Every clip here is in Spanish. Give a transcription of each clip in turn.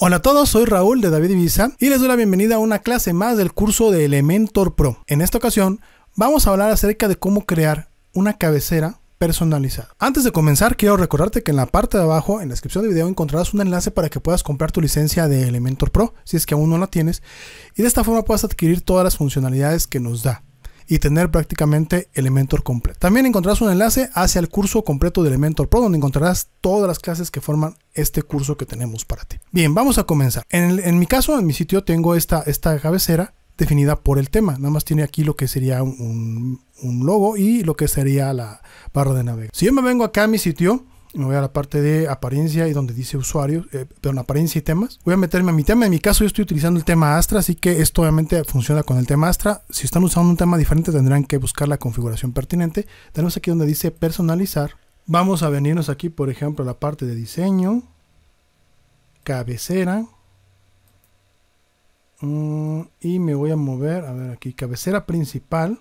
Hola a todos, soy Raúl de David Ibiza y les doy la bienvenida a una clase más del curso de Elementor Pro. En esta ocasión vamos a hablar acerca de cómo crear una cabecera personalizada. Antes de comenzar, quiero recordarte que en la parte de abajo, en la descripción del video, encontrarás un enlace para que puedas comprar tu licencia de Elementor Pro, si es que aún no la tienes, y de esta forma puedas adquirir todas las funcionalidades que nos da y tener prácticamente Elementor completo. También encontrarás un enlace hacia el curso completo de Elementor Pro, donde encontrarás todas las clases que forman este curso que tenemos para ti. Bien, vamos a comenzar. En, mi caso, en mi sitio tengo esta, esta cabecera definida por el tema. Nada más tiene aquí lo que sería un, un logo y lo que sería la barra de navegación. Si yo me vengo acá a mi sitio, me voy a la parte de apariencia y donde dice usuarios, eh, perdón, apariencia y temas. Voy a meterme a mi tema. En mi caso, yo estoy utilizando el tema Astra, así que esto obviamente funciona con el tema Astra. Si están usando un tema diferente, tendrán que buscar la configuración pertinente. Tenemos aquí donde dice personalizar. Vamos a venirnos aquí, por ejemplo, a la parte de diseño, cabecera. Mm, y me voy a mover, a ver aquí, cabecera principal.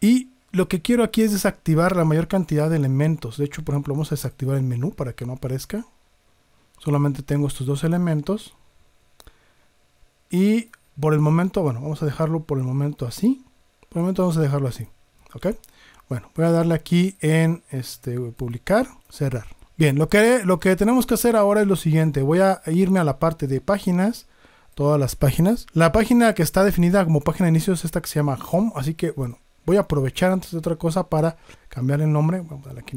Y lo que quiero aquí es desactivar la mayor cantidad de elementos. De hecho, por ejemplo, vamos a desactivar el menú para que no aparezca. Solamente tengo estos dos elementos. Y por el momento, bueno, vamos a dejarlo por el momento así. Por el momento vamos a dejarlo así. ¿Ok? Bueno, voy a darle aquí en este, publicar, cerrar. Bien, lo que, lo que tenemos que hacer ahora es lo siguiente. Voy a irme a la parte de páginas, todas las páginas. La página que está definida como página de inicio es esta que se llama Home. Así que, bueno, voy a aprovechar antes de otra cosa para cambiar el nombre. Vamos a aquí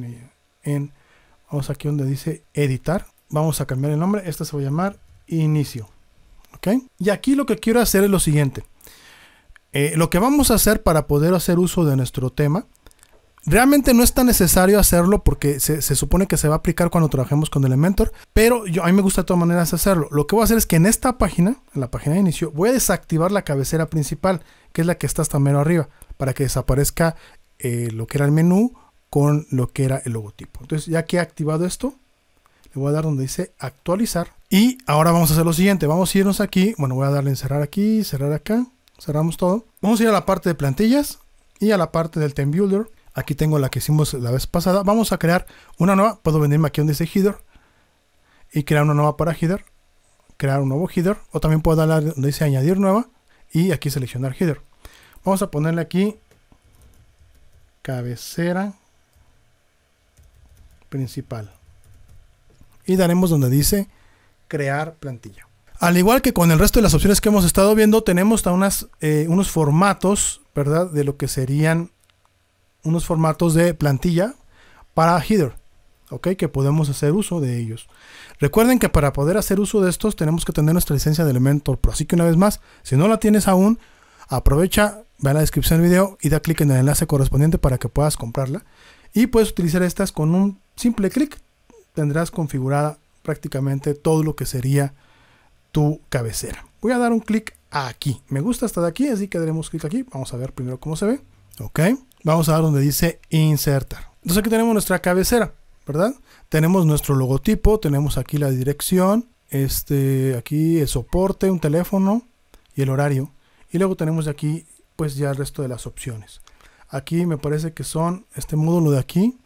en, vamos aquí donde dice editar. Vamos a cambiar el nombre. Este se va a llamar inicio. Y aquí lo que quiero hacer es lo siguiente. Eh, lo que vamos a hacer para poder hacer uso de nuestro tema Realmente no es tan necesario hacerlo porque se, supone que se va a aplicar cuando trabajemos con Elementor, pero yo, a mí me gusta de todas maneras hacerlo. Lo que voy a hacer es que en esta página, en la página de inicio, voy a desactivar la cabecera principal, que es la que está hasta mero arriba para que desaparezca eh, lo que era el menú con lo que era el logotipo. Entonces, ya que he activado esto, le voy a dar donde dice actualizar. Y ahora vamos a hacer lo siguiente. Vamos a irnos aquí. Bueno, voy a darle en cerrar aquí, cerrar acá. Cerramos todo. Vamos a ir a la parte de plantillas y a la parte del Time Builder. Aquí tengo la que hicimos la vez pasada. Vamos a crear una nueva. Puedo venirme aquí donde dice header y crear una nueva para header. Crear un nuevo header. O también puedo darle donde dice añadir nueva y aquí seleccionar header. Vamos a ponerle aquí cabecera principal. Y daremos donde dice crear plantilla. Al igual que con el resto de las opciones que hemos estado viendo, tenemos unas, eh, unos formatos, ¿verdad? De lo que serían unos formatos de plantilla para header, ¿ok? Que podemos hacer uso de ellos. Recuerden que para poder hacer uso de estos tenemos que tener nuestra licencia de Elementor Pro. Así que una vez más, si no la tienes aún, aprovecha Va a la descripción del video y da clic en el enlace correspondiente para que puedas comprarla. Y puedes utilizar estas con un simple clic. Tendrás configurada prácticamente todo lo que sería tu cabecera. Voy a dar un clic aquí. Me gusta hasta de aquí, así que daremos clic aquí. Vamos a ver primero cómo se ve. Ok. Vamos a ver donde dice insertar. Entonces aquí tenemos nuestra cabecera, ¿verdad? Tenemos nuestro logotipo, tenemos aquí la dirección, este, aquí el soporte, un teléfono y el horario. Y luego tenemos aquí pues ya el resto de las opciones. Aquí me parece que son este módulo de aquí.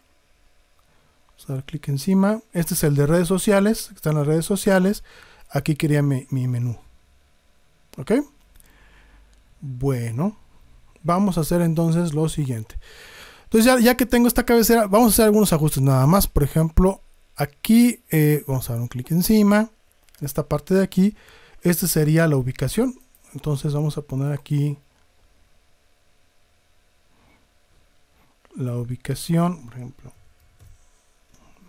Vamos a dar clic encima. Este es el de redes sociales. Están las redes sociales. Aquí quería mi, menú. ¿Ok? Bueno. Vamos a hacer entonces lo siguiente. Entonces ya, ya, que tengo esta cabecera, vamos a hacer algunos ajustes nada más. Por ejemplo, aquí eh, vamos a dar un clic encima. Esta parte de aquí, esta sería la ubicación. Entonces vamos a poner aquí la ubicación, por ejemplo,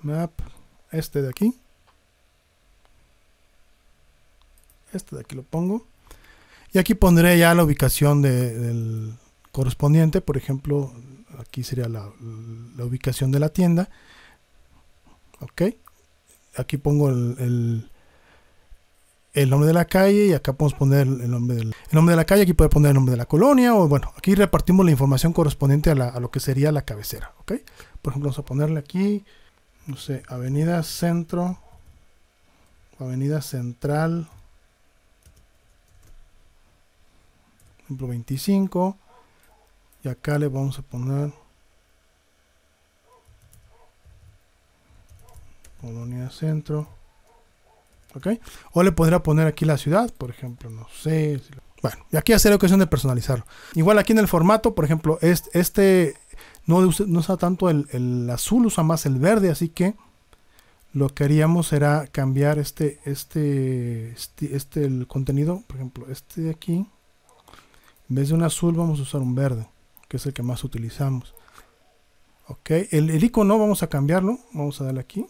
map, este de aquí, este de aquí lo pongo, y aquí pondré ya la ubicación del correspondiente, por ejemplo, aquí sería la, la, ubicación de la tienda, ok, aquí pongo el el nombre de la calle y acá podemos poner el nombre, del, nombre de la calle, aquí puede poner el nombre de la colonia o bueno, aquí repartimos la información correspondiente a, lo que sería la cabecera, ¿ok? Por ejemplo, vamos a ponerle aquí, no sé, Avenida Centro, Avenida Central, ejemplo 25 y acá le vamos a poner Colonia Centro ¿ok? O le podría poner aquí la ciudad, por ejemplo, no sé. Bueno, y aquí hacer ocasión de personalizarlo. Igual aquí en el formato, por ejemplo, este, este no, no usa tanto el, azul, usa más el verde, así que lo que haríamos será cambiar este, este, este, el contenido, por ejemplo, este de aquí. En vez de un azul vamos a usar un verde, que es el que más utilizamos. Ok, el, el icono vamos a cambiarlo, vamos a darle aquí.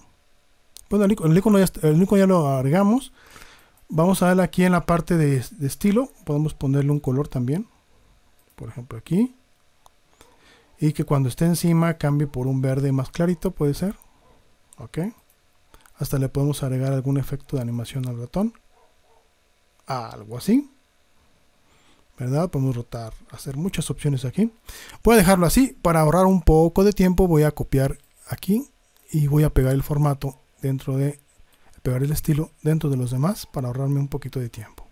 Bueno, el icono, ya, lo agregamos. Vamos a darle aquí en la parte de, de estilo. Podemos ponerle un color también. Por ejemplo, aquí. Y que cuando esté encima cambie por un verde más clarito, puede ser. Ok. Hasta le podemos agregar algún efecto de animación al ratón. Algo así. ¿verdad? Podemos rotar, hacer muchas opciones aquí. Voy a dejarlo así, para ahorrar un poco de tiempo voy a copiar aquí y voy a pegar el formato dentro de pegar el estilo dentro de los demás para ahorrarme un poquito de tiempo.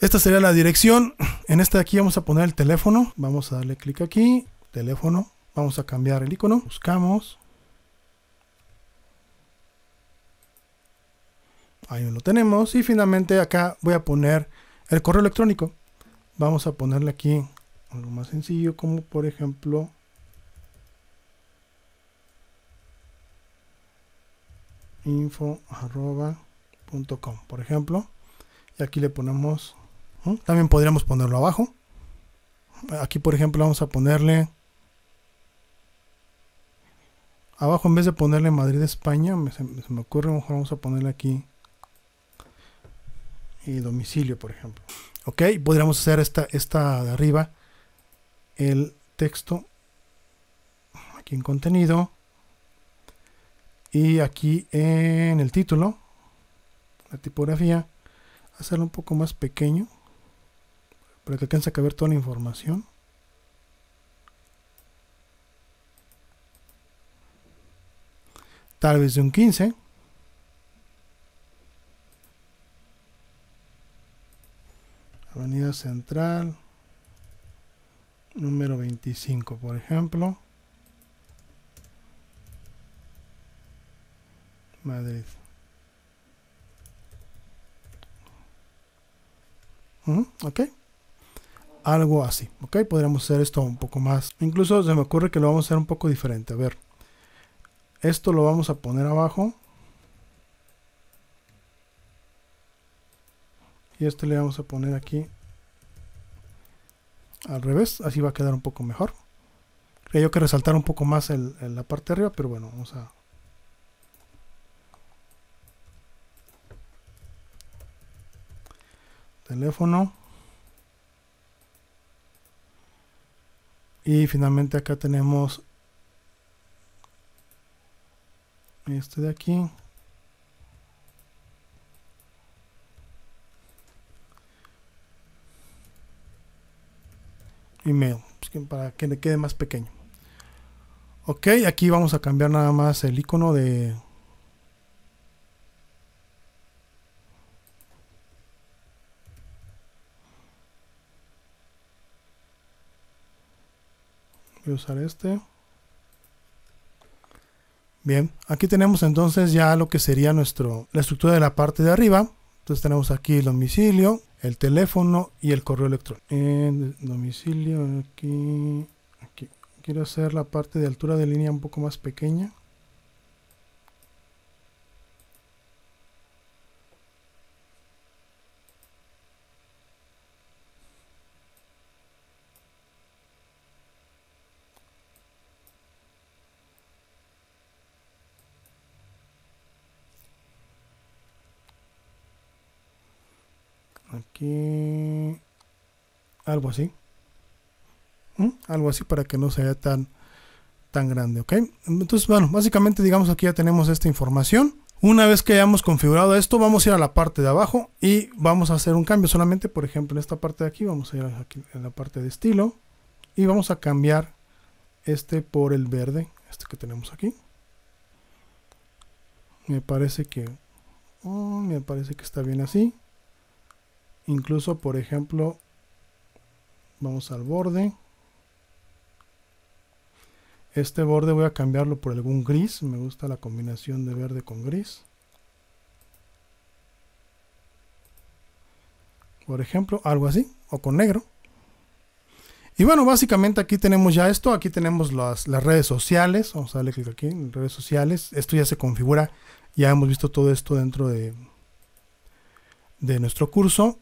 Esta sería la dirección. En esta de aquí vamos a poner el teléfono. Vamos a darle clic aquí. Teléfono. Vamos a cambiar el icono. Buscamos. Ahí lo tenemos. Y finalmente acá voy a poner el correo electrónico. Vamos a ponerle aquí algo más sencillo como por ejemplo info.com por ejemplo. Y aquí le ponemos, también podríamos ponerlo abajo. Aquí, por ejemplo, vamos a ponerle abajo en vez de ponerle Madrid España me, se, me ocurre mejor vamos a ponerle aquí y eh, domicilio por ejemplo ok podríamos hacer esta esta de arriba el texto aquí en contenido y aquí en el título la tipografía hacerlo un poco más pequeño para que alcance a caber toda la información tal vez de un 15 avenida central número 25 por ejemplo Madrid. ¿Ok? Algo así, ¿ok? Podríamos hacer esto un poco más. Incluso se me ocurre que lo vamos a hacer un poco diferente. A ver, esto lo vamos a poner abajo. Y esto le vamos a poner aquí al revés. Así va a quedar un poco mejor. Creo que resaltar un poco más la parte de arriba, pero bueno, vamos a teléfono. Y finalmente acá tenemos este de aquí. Email, pues, para que le quede más pequeño. Ok, aquí vamos a cambiar nada más el icono de Voy a usar este. Bien, aquí tenemos entonces ya lo que sería nuestro, la estructura de la parte de arriba. Entonces tenemos aquí el domicilio, el teléfono y el correo electrónico. en domicilio aquí, aquí. Quiero hacer la parte de altura de línea un poco más pequeña. Aquí. Algo así. ¿Mm? Algo así para que no sea tan, tan grande, ¿ok? Entonces, bueno, básicamente digamos aquí ya tenemos esta información. Una vez que hayamos configurado esto, vamos a ir a la parte de abajo y vamos a hacer un cambio. Solamente, por ejemplo, en esta parte de aquí, vamos a ir a la parte de estilo y vamos a cambiar este por el verde, este que tenemos aquí. Me parece que, mm, me parece que está bien así incluso por ejemplo vamos al borde este borde voy a cambiarlo por algún gris me gusta la combinación de verde con gris por ejemplo algo así o con negro y bueno, básicamente aquí tenemos ya esto, aquí tenemos las, redes sociales, vamos a darle clic aquí, redes sociales, esto ya se configura, ya hemos visto todo esto dentro de, de nuestro curso.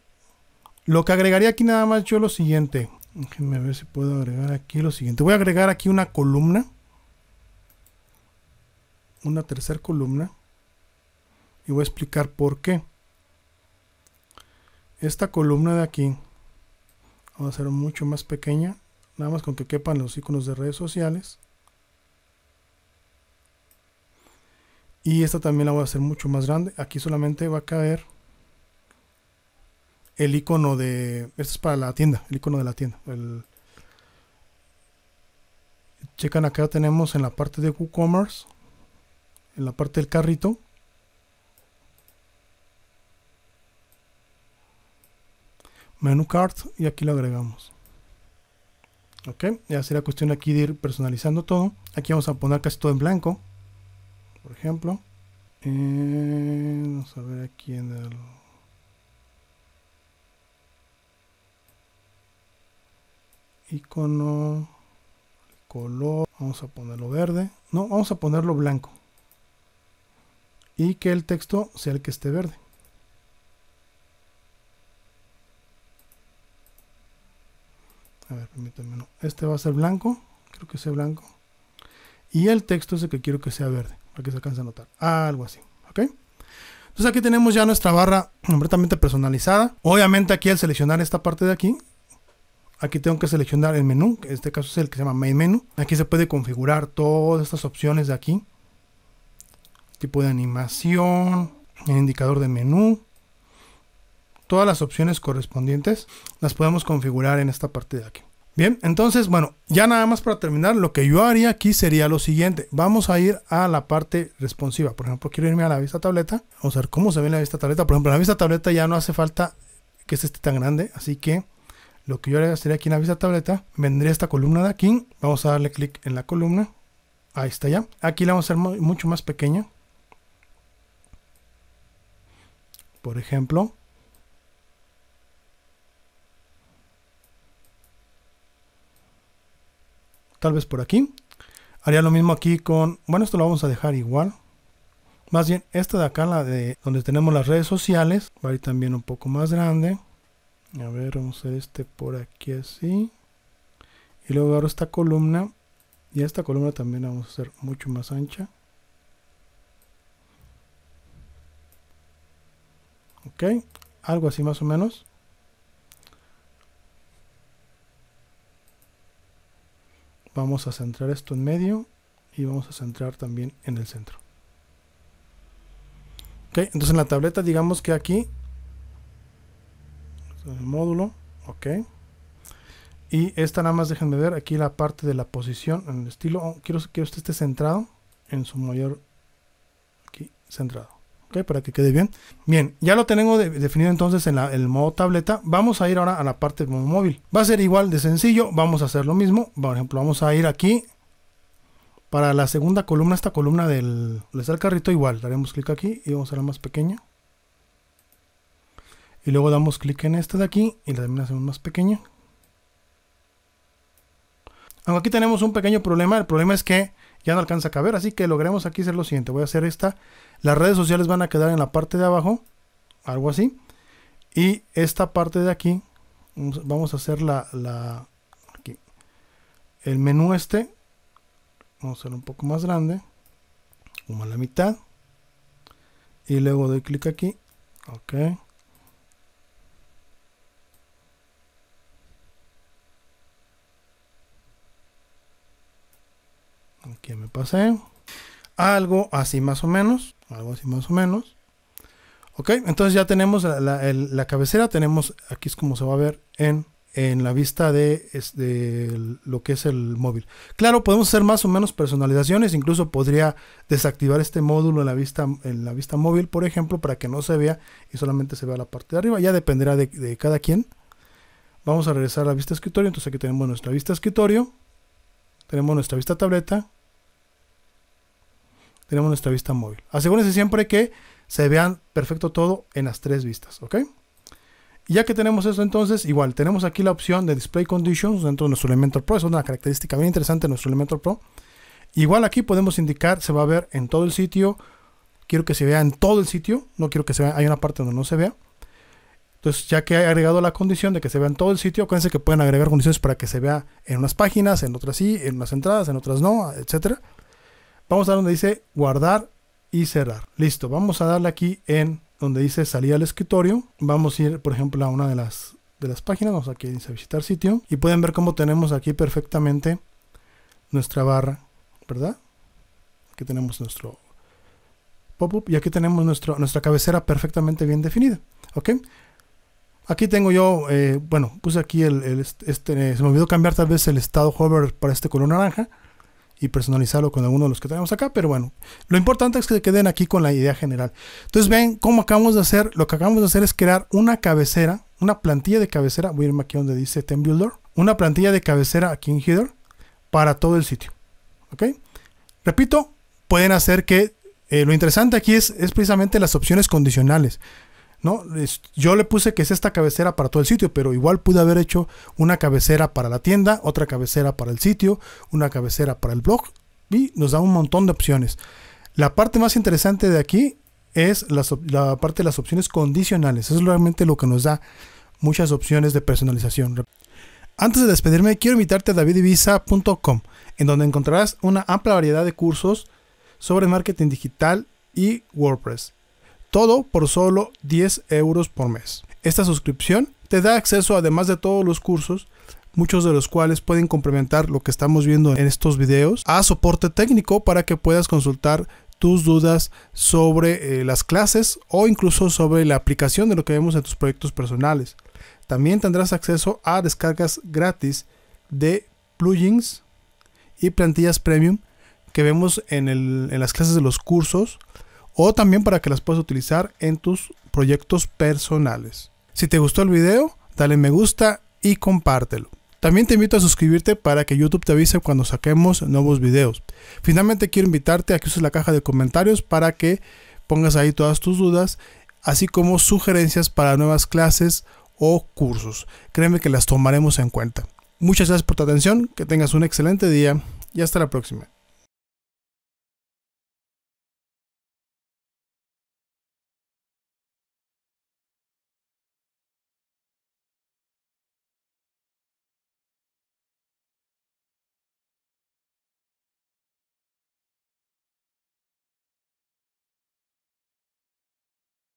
Lo que agregaría aquí nada más yo lo siguiente. Déjenme ver si puedo agregar aquí lo siguiente. Voy a agregar aquí una columna. Una tercera columna. Y voy a explicar por qué. Esta columna de aquí. Va a hacer mucho más pequeña. Nada más con que quepan los iconos de redes sociales. Y esta también la voy a hacer mucho más grande. Aquí solamente va a caer el icono de. Esto es para la tienda, el icono de la tienda. El, checan acá, tenemos en la parte de WooCommerce, en la parte del carrito. Menú cart y aquí lo agregamos. Ok, ya será cuestión aquí de ir personalizando todo. Aquí vamos a poner casi todo en blanco, por ejemplo. Eh, vamos a ver aquí en el icono color vamos a ponerlo verde no vamos a ponerlo blanco y que el texto sea el que esté verde a ver permítanme este va a ser blanco creo que sea blanco y el texto es el que quiero que sea verde para que se alcance a notar algo así ok entonces aquí tenemos ya nuestra barra completamente personalizada obviamente aquí al seleccionar esta parte de aquí Aquí tengo que seleccionar el menú, en este caso es el que se llama Main Menu. Aquí se puede configurar todas estas opciones de aquí. Tipo de animación, el indicador de menú. Todas las opciones correspondientes las podemos configurar en esta parte de aquí. Bien, entonces, bueno, ya nada más para terminar, lo que yo haría aquí sería lo siguiente. Vamos a ir a la parte responsiva. Por ejemplo, quiero irme a la vista tableta. Vamos a ver cómo se ve la vista tableta. Por ejemplo, la vista tableta ya no hace falta que este esté tan grande. Así que lo que yo haría sería aquí en la vista tableta, vendría esta columna de aquí, vamos a darle clic en la columna, ahí está ya. Aquí la vamos a hacer mucho más pequeña. Por ejemplo, tal vez por aquí. Haría lo mismo aquí con, bueno, esto lo vamos a dejar igual. Más bien, esta de acá, la de donde tenemos las redes sociales, va a ir también un poco más grande a ver vamos a hacer este por aquí así y luego ahora esta columna y esta columna también la vamos a hacer mucho más ancha ok algo así más o menos vamos a centrar esto en medio y vamos a centrar también en el centro ok entonces en la tableta digamos que aquí el módulo, ok. Y esta nada más déjenme ver aquí la parte de la posición, en el estilo. Oh, quiero, que usted esté centrado en su mayor... Aquí, centrado. Ok, para que quede bien. Bien, ya lo tengo definido entonces en, el modo tableta. Vamos a ir ahora a la parte móvil. Va a ser igual de sencillo. Vamos a hacer lo mismo. Por ejemplo, vamos a ir aquí. Para la segunda columna, esta columna del... les da el carrito igual. Daremos clic aquí y vamos a la más pequeña y luego damos clic en este de aquí y la hacemos más pequeña aquí tenemos un pequeño problema el problema es que ya no alcanza a caber así que logremos aquí hacer lo siguiente voy a hacer esta las redes sociales van a quedar en la parte de abajo algo así y esta parte de aquí vamos a hacer la, la el menú este vamos a hacer un poco más grande como a la mitad y luego doy clic aquí ok aquí me pasé. Algo así más o menos. Algo así más o menos. Ok, entonces ya tenemos la, cabecera. Tenemos, aquí es como se va a ver en, en la vista de, lo que es el móvil. Claro, podemos hacer más o menos personalizaciones. Incluso podría desactivar este módulo en la vista, en la vista móvil, por ejemplo, para que no se vea y solamente se vea la parte de arriba. Ya dependerá de, de cada quien. Vamos a regresar a la vista escritorio. Entonces aquí tenemos nuestra vista escritorio. Tenemos nuestra vista tableta tenemos nuestra vista móvil. Asegúrense siempre que se vean perfecto todo en las tres vistas, ¿ok? ya que tenemos eso entonces, igual, tenemos aquí la opción de Display Conditions dentro de nuestro Elementor Pro. Es una característica bien interesante de nuestro Elementor Pro. Igual aquí podemos indicar, se va a ver en todo el sitio. Quiero que se vea en todo el sitio. No quiero que se vea, hay una parte donde no se vea. Entonces, ya que he agregado la condición de que se vea en todo el sitio, acuérdense que pueden agregar condiciones para que se vea en unas páginas, en otras sí, en unas entradas, en otras no, etcétera. Vamos a donde dice guardar y cerrar. Listo, vamos a darle aquí en donde dice salir al escritorio. Vamos a ir, por ejemplo, a una de las, de las páginas. Vamos aquí dice visitar sitio. Y pueden ver cómo tenemos aquí perfectamente nuestra barra, ¿verdad? Aquí tenemos nuestro pop-up y aquí tenemos nuestro, nuestra cabecera perfectamente bien definida. ¿Ok? Aquí tengo yo, eh, bueno, puse aquí el, este, eh, se me olvidó cambiar tal vez el estado hover para este color naranja y personalizarlo con alguno de los que tenemos acá, pero bueno, lo importante es que se queden aquí con la idea general. Entonces ven cómo acabamos de hacer, lo que acabamos de hacer es crear una cabecera, una plantilla de cabecera, voy a irme aquí donde dice Ten Builder, una plantilla de cabecera aquí en Header para todo el sitio. ¿Ok? Repito, pueden hacer que eh, lo interesante aquí es, es precisamente las opciones condicionales. ¿no? yo le puse que es esta cabecera para todo el sitio, pero igual pude haber hecho una cabecera para la tienda, otra cabecera para el sitio, una cabecera para el blog y nos da un montón de opciones. La parte más interesante de aquí es la, parte de las opciones condicionales. es realmente lo que nos da muchas opciones de personalización. Antes de despedirme, quiero invitarte a davidivisa.com, en donde encontrarás una amplia variedad de cursos sobre marketing digital y WordPress. Todo por solo 10 euros por mes. Esta suscripción te da acceso además de todos los cursos muchos de los cuales pueden complementar lo que estamos viendo en estos videos, a soporte técnico para que puedas consultar tus dudas sobre eh, las clases o incluso sobre la aplicación de lo que vemos en tus proyectos personales. También tendrás acceso a descargas gratis de plugins y plantillas premium que vemos en las clases de los cursos o también para que las puedas utilizar en tus proyectos personales. Si te gustó el video, dale me gusta y compártelo. También te invito a suscribirte para que YouTube te avise cuando saquemos nuevos videos. Finalmente quiero invitarte a que uses la caja de comentarios para que pongas ahí todas tus dudas, así como sugerencias para nuevas clases o cursos. Créeme que las tomaremos en cuenta. Muchas gracias por tu atención, que tengas un excelente día y hasta la próxima.